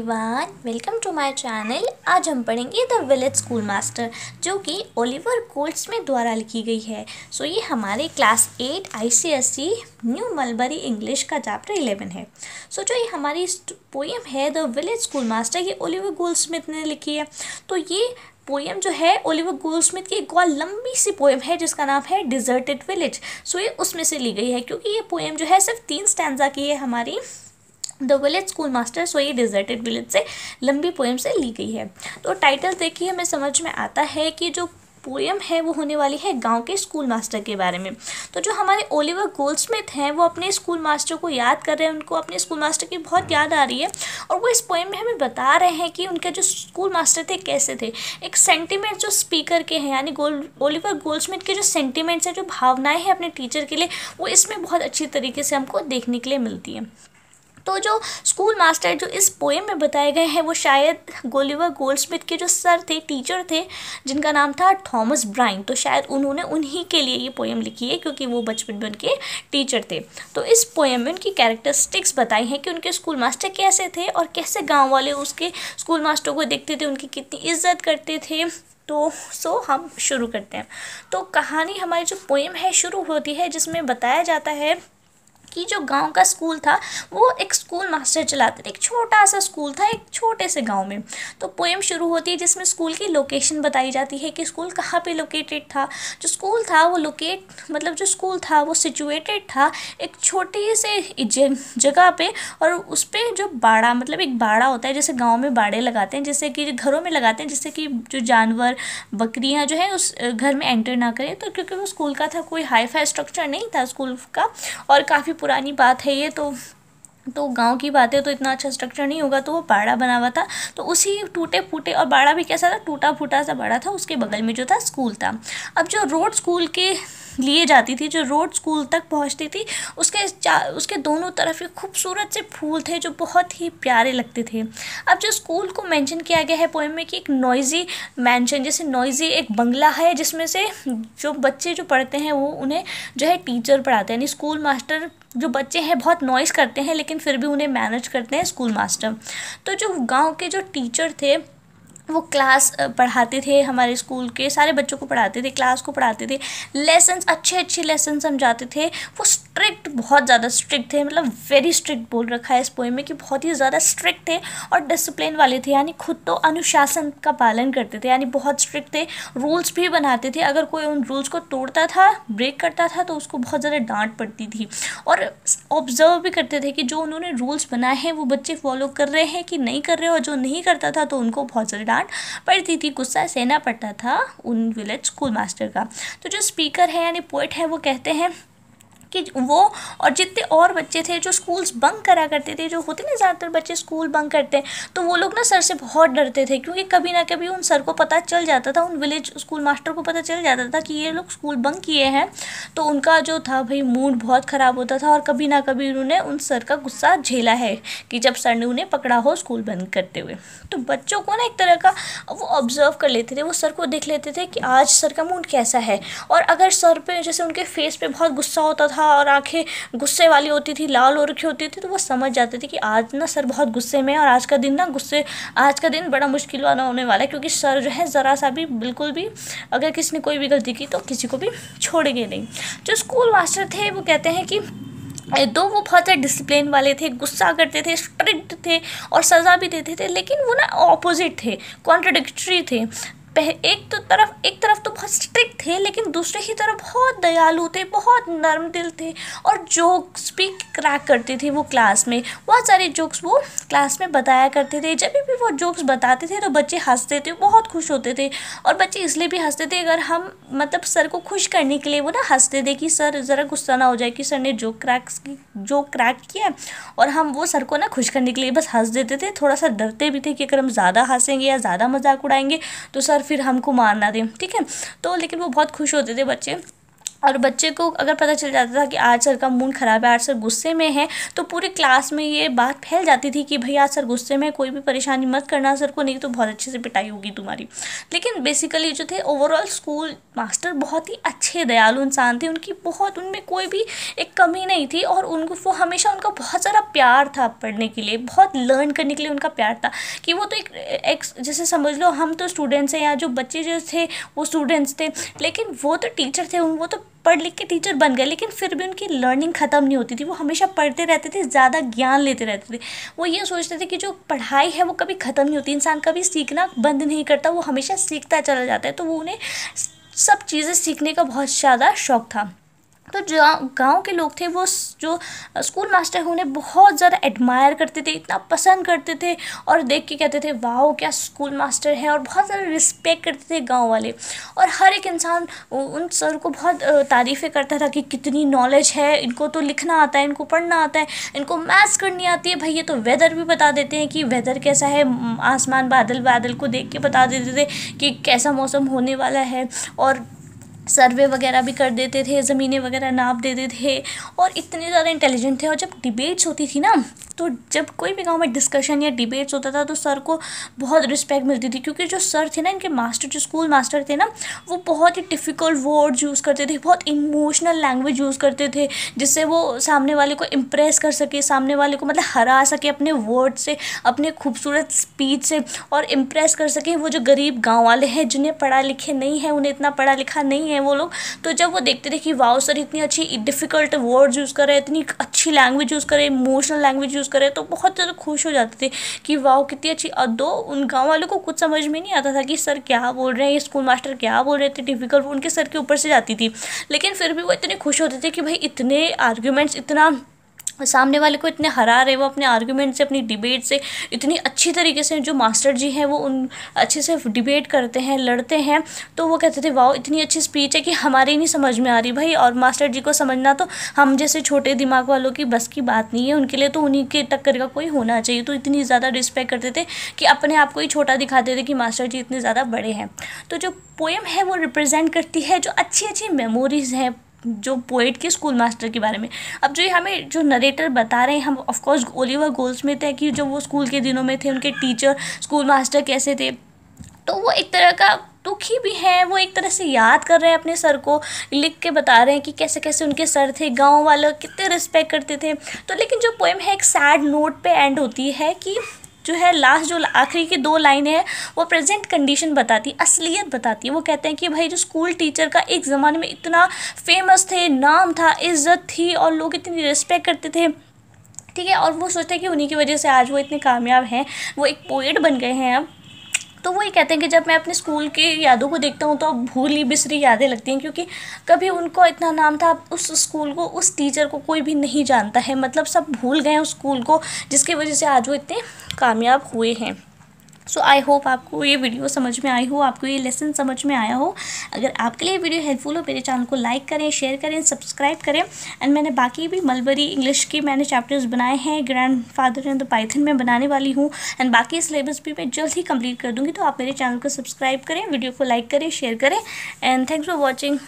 everyone welcome to my channel आज हम पढ़ेंगे द विलेज स्कूल मास्टर जो कि ओलिवर में द्वारा लिखी गई है सो so, ये हमारे class eight ICSE New Mulberry English का चैप्टर इलेवन है सो so, जो ये हमारी पोइम है द विलेज स्कूल मास्टर ये ओलिवर गोल्ड ने लिखी है तो ये पोएम जो है ओलिवर स्मिथ की एक और लंबी सी पोएम है जिसका नाम है डिजर्टेड विलेज सो ये उसमें से ली गई है क्योंकि ये पोएम जो है सिर्फ तीन स्टैंडा की है हमारी the village school master so ये डिजर्टेड विलेज से लंबी पोएम से ली गई है तो टाइटल देखिए हमें समझ में आता है कि जो पोएम है वो होने वाली है गांव के स्कूल मास्टर के बारे में तो जो हमारे ओलिवर गोल्डस्मिथ हैं वो अपने स्कूल मास्टर को याद कर रहे हैं उनको अपने स्कूल मास्टर की बहुत याद आ रही है और वो इस पोएम में हमें बता रहे हैं कि उनके जो स्कूल मास्टर थे कैसे थे एक सेंटिमेंट जो स्पीकर के हैं यानी गोल ओलिवर गोल्डस्मिथ के जो सेंटिमेंट्स हैं जो भावनाएँ हैं अपने टीचर के लिए वो इसमें बहुत अच्छी तरीके से हमको देखने के लिए मिलती हैं तो जो स्कूल मास्टर जो इस पोएम में बताए गए हैं वो शायद गोलिवर गोल्ड के जो सर थे टीचर थे जिनका नाम था थॉमस ब्राइन तो शायद उन्होंने उन्हीं के लिए ये पोएम लिखी है क्योंकि वो बचपन में उनके टीचर थे तो इस पोएम में उनकी कैरेक्टरिस्टिक्स बताई हैं कि उनके स्कूल मास्टर कैसे थे और कैसे गाँव वाले उसके स्कूल मास्टर को देखते थे उनकी कितनी इज्जत करते थे तो सो हम शुरू करते हैं तो कहानी हमारी जो पोएम है शुरू होती है जिसमें बताया जाता है कि जो गांव का स्कूल था वो एक स्कूल मास्टर चलाते थे एक छोटा सा स्कूल था एक छोटे से गांव में तो पोएम शुरू होती है जिसमें स्कूल की लोकेशन बताई जाती है कि स्कूल कहाँ पे लोकेटेड था जो स्कूल था वो लोकेट मतलब जो स्कूल था वो सिचुएटेड था एक छोटे से जगह पर और उस पर जो बाड़ा मतलब एक बाड़ा होता है जैसे गाँव में बाड़े लगाते हैं जैसे कि घरों में लगाते हैं जिससे कि जो जानवर बकरियाँ जो है उस घर में एंटर ना करें तो क्योंकि वो स्कूल का था कोई हाई फाई स्ट्रक्चर नहीं था स्कूल का और काफ़ी पुरानी बात है ये तो तो गांव की बात है तो इतना अच्छा स्ट्रक्चर नहीं होगा तो वो बाड़ा बना हुआ था तो उसी टूटे फूटे और बाड़ा भी कैसा था टूटा फूटा सा बाड़ा था उसके बगल में जो था स्कूल था अब जो रोड स्कूल के लिए जाती थी जो रोड स्कूल तक पहुंचती थी उसके उसके दोनों तरफ ही खूबसूरत से फूल थे जो बहुत ही प्यारे लगते थे अब जो स्कूल को मेंशन किया गया है पोएम में कि एक नॉइजी मैंशन जैसे नॉइजी एक बंगला है जिसमें से जो बच्चे जो पढ़ते हैं वो उन्हें जो है टीचर पढ़ाते हैं यानी स्कूल मास्टर जो बच्चे हैं बहुत नॉइज़ करते हैं लेकिन फिर भी उन्हें मैनेज करते हैं स्कूल मास्टर तो जो गांव के जो टीचर थे वो क्लास पढ़ाते थे हमारे स्कूल के सारे बच्चों को पढ़ाते थे क्लास को पढ़ाते थे लेसन्स अच्छे अच्छे लेसन समझाते थे वो स्ट्रिक्ट बहुत ज़्यादा स्ट्रिक्ट थे मतलब वेरी स्ट्रिक्ट बोल रखा है इस पोएम में कि बहुत ही ज़्यादा स्ट्रिक्ट थे और डिसिप्लिन वाले थे यानी खुद तो अनुशासन का पालन करते थे यानी बहुत स्ट्रिक्ट थे रूल्स भी बनाते थे अगर कोई उन रूल्स को तोड़ता था ब्रेक करता था तो उसको बहुत ज़्यादा डांट पड़ती थी और ऑब्जर्व भी करते थे कि जो उन्होंने रूल्स बनाए हैं वो बच्चे फॉलो कर रहे हैं कि नहीं कर रहे और जो नहीं करता था तो उनको बहुत ज़्यादा डांट डिमांड पर थी गुस्सा सहना पड़ता था उन विलेज स्कूल मास्टर का तो जो स्पीकर है यानी पोइट है वो कहते हैं कि वो और जितने और बच्चे थे जो स्कूल्स बंक करा करते थे जो होते ना ज़्यादातर बच्चे स्कूल बंक करते हैं तो वो लोग ना सर से बहुत डरते थे क्योंकि कभी ना कभी उन सर को पता चल जाता था उन विलेज स्कूल मास्टर को पता चल जाता था कि ये लोग स्कूल बंक किए हैं तो उनका जो था भाई मूड बहुत ख़राब होता था और कभी ना कभी उन्होंने उन सर का गुस्सा झेला है कि जब सर ने उन्हें पकड़ा हो स्कूल बंद करते हुए तो बच्चों को ना एक तरह का वो ऑब्जर्व कर लेते थे वो सर को देख लेते थे कि आज सर का मूड कैसा है और अगर सर पे जैसे उनके फेस पे बहुत गुस्सा होता था था और आंखें गुस्से वाली होती थी लाल हो रखी होती थी तो वो समझ जाते थे कि आज ना सर बहुत गुस्से में है और आज का दिन ना गुस्से आज का दिन बड़ा मुश्किल वाला होने वाला है क्योंकि सर जो है ज़रा सा भी बिल्कुल भी अगर किसी ने कोई भी गलती की तो किसी को भी छोड़ेंगे नहीं जो स्कूल मास्टर थे वो कहते हैं कि दो वो बहुत ज़्यादा डिसिप्लिन वाले थे गुस्सा करते थे स्ट्रिक्ट थे और सज़ा भी देते थे लेकिन वो ना ऑपोजिट थे कॉन्ट्रडिक्ट्री थे एक तो तरफ एक तरफ तो बहुत स्ट्रिक्ट थे लेकिन दूसरे ही तरफ बहुत दयालु थे बहुत नर्म दिल थे और जोक्स भी क्रैक करती थी वो क्लास में बहुत सारे जोक्स वो क्लास में बताया करते थे जब भी वो जोक्स बताते थे तो बच्चे हंसते थे बहुत खुश होते थे और बच्चे इसलिए भी हंसते थे अगर हम मतलब सर को खुश करने के लिए वो ना हंसते थे कि सर ज़रा गुस्सा ना हो जाए कि सर ने जोक क्रैक्स की जोक क्रैक किया और हम वो सर को ना खुश करने के लिए बस हंस देते थे थोड़ा सा डरते भी थे कि अगर हम ज़्यादा हंसेंगे या ज़्यादा मजाक उड़ाएंगे तो सर पर फिर हमको मारना दें ठीक है तो लेकिन वो बहुत खुश होते थे बच्चे और बच्चे को अगर पता चल जाता था कि आज सर का मूड ख़राब है आज सर गुस्से में है तो पूरी क्लास में ये बात फैल जाती थी कि भाई आज सर गुस्से में कोई भी परेशानी मत करना सर को नहीं तो बहुत अच्छे से पिटाई होगी तुम्हारी लेकिन बेसिकली जो थे ओवरऑल स्कूल मास्टर बहुत ही अच्छे दयालु इंसान थे उनकी बहुत उनमें कोई भी एक कमी नहीं थी और उनको वो हमेशा उनका बहुत सारा प्यार था पढ़ने के लिए बहुत लर्न करने के लिए उनका प्यार था कि वो तो एक, एक जैसे समझ लो हम तो स्टूडेंट्स हैं या जो बच्चे जो थे वो स्टूडेंट्स थे लेकिन वो तो टीचर थे वो तो पढ़ लिख के टीचर बन गए लेकिन फिर भी उनकी लर्निंग ख़त्म नहीं होती थी वो हमेशा पढ़ते रहते थे ज़्यादा ज्ञान लेते रहते थे वो ये सोचते थे कि जो पढ़ाई है वो कभी ख़त्म नहीं होती इंसान कभी सीखना बंद नहीं करता वो हमेशा सीखता चला जाता है तो वो उन्हें सब चीज़ें सीखने का बहुत ज़्यादा शौक था तो जो गांव के लोग थे वो जो स्कूल मास्टर हैं उन्हें बहुत ज़्यादा एडमायर करते थे इतना पसंद करते थे और देख के कहते थे वाह क्या स्कूल मास्टर हैं और बहुत ज़्यादा रिस्पेक्ट करते थे गांव वाले और हर एक इंसान उन सर को बहुत तारीफ़ें करता था कि कितनी नॉलेज है इनको तो लिखना आता है इनको पढ़ना आता है इनको मैथ्स करनी आती है भाई ये तो वेदर भी बता देते हैं कि वेदर कैसा है आसमान बादल बादल को देख के बता देते थे कि कैसा मौसम होने वाला है और सर्वे वगैरह भी कर देते थे ज़मीनें वगैरह नाप देते थे और इतने ज़्यादा इंटेलिजेंट थे और जब डिबेट्स होती थी ना तो जब कोई भी गांव में डिस्कशन या डिबेट्स होता था तो सर को बहुत रिस्पेक्ट मिलती थी क्योंकि जो सर थे ना इनके मास्टर जो स्कूल मास्टर थे ना वो बहुत ही डिफ़िकल्ट वर्ड्स यूज़ करते थे बहुत इमोशनल लैंग्वेज यूज़ करते थे जिससे वो सामने वाले को इम्प्रेस कर सके सामने वाले को मतलब हरा सके अपने वर्ड से अपने खूबसूरत स्पीच से और इम्प्रेस कर सके वो जो गरीब गाँव वाले हैं जिन्हें पढ़ा लिखे नहीं है उन्हें इतना पढ़ा लिखा नहीं है हैं वो लोग तो जब वो देखते थे कि वाओ सर इतनी अच्छी डिफ़िकल्ट वर्ड्स यूज़ कर रहे हैं इतनी अच्छी लैंग्वेज यूज़ कर रहे इमोशनल लैंग्वेज यूज़ करें तो बहुत ज़्यादा खुश हो जाते थे कि वाओ कितनी अच्छी और दो उन गाँव वालों को कुछ समझ में नहीं आता था कि सर क्या बोल रहे हैं स्कूल मास्टर क्या बोल रहे थे डिफ़िकल्ट उनके सर के ऊपर से जाती थी लेकिन फिर भी वो इतने खुश होते थे कि भाई इतने आर्ग्यूमेंट्स इतना सामने वाले को इतने हरा रहे वो अपने आर्ग्यूमेंट से अपनी डिबेट से इतनी अच्छी तरीके से जो मास्टर जी हैं वो उन अच्छे से डिबेट करते हैं लड़ते हैं तो वो कहते थे वाह इतनी अच्छी स्पीच है कि हमारी नहीं समझ में आ रही भाई और मास्टर जी को समझना तो हम जैसे छोटे दिमाग वालों की बस की बात नहीं है उनके लिए तो उन्हीं के टक्कर का कोई होना चाहिए तो इतनी ज़्यादा रिस्पेक्ट करते थे कि अपने आप को ही छोटा दिखाते थे कि मास्टर जी इतने ज़्यादा बड़े हैं तो जो पोएम है वो रिप्रेजेंट करती है जो अच्छी अच्छी मेमोरीज़ हैं जो पोइट के स्कूल मास्टर के बारे में अब जो हमें जो नरेटर बता रहे हैं हम ऑफकोर्स ओलिवर गोल्स में थे कि जो वो स्कूल के दिनों में थे उनके टीचर स्कूल मास्टर कैसे थे तो वो एक तरह का दुखी भी हैं वो एक तरह से याद कर रहे हैं अपने सर को लिख के बता रहे हैं कि कैसे कैसे उनके सर थे गांव वाले कितने रिस्पेक्ट करते थे तो लेकिन जो पोएम है एक सैड नोट पे एंड होती है कि जो है लास्ट जो आखिरी की दो लाइनें हैं वो प्रेजेंट कंडीशन बताती है असलियत बताती है वो कहते हैं कि भाई जो स्कूल टीचर का एक ज़माने में इतना फेमस थे नाम था इज्जत थी और लोग इतनी रिस्पेक्ट करते थे ठीक है और वो सोचते हैं कि उन्हीं की वजह से आज वो इतने कामयाब हैं वो एक पोइट बन गए हैं अब तो वही कहते हैं कि जब मैं अपने स्कूल की यादों को देखता हूँ तो अब भूली बिसरी यादें लगती हैं क्योंकि कभी उनको इतना नाम था अब उस स्कूल को उस टीचर को कोई भी नहीं जानता है मतलब सब भूल गए हैं उस स्कूल को जिसकी वजह से आज वो इतने कामयाब हुए हैं सो आई होप आपको ये वीडियो समझ में आई हो आपको ये लेसन समझ में आया हो अगर आपके लिए वीडियो हेल्पफुल हो मेरे चैनल को लाइक करें शेयर करें सब्सक्राइब करें एंड मैंने बाकी भी मलबरी इंग्लिश के मैंने चैप्टर्स बनाए हैं grandfather and the python में बनाने वाली हूँ एंड बाकी सिलेबस भी मैं जल्द ही कंप्लीट कर दूँगी तो आप मेरे चैनल को सब्सक्राइब करें वीडियो को लाइक करें शेयर करें एंड थैंक्स फॉर वॉचिंग